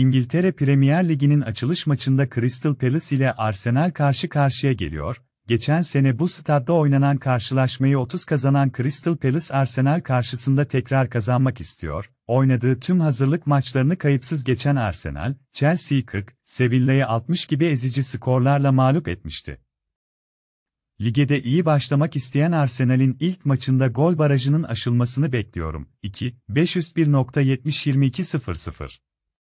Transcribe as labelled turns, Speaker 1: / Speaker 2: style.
Speaker 1: İngiltere Premier Ligi'nin açılış maçında Crystal Palace ile Arsenal karşı karşıya geliyor. Geçen sene bu stadda oynanan karşılaşmayı 30 kazanan Crystal Palace Arsenal karşısında tekrar kazanmak istiyor. Oynadığı tüm hazırlık maçlarını kayıpsız geçen Arsenal, Chelsea'yi 40, Sevilla'yı 60 gibi ezici skorlarla mağlup etmişti. Ligede iyi başlamak isteyen Arsenal'in ilk maçında gol barajının aşılmasını bekliyorum. 2 501.70 22 00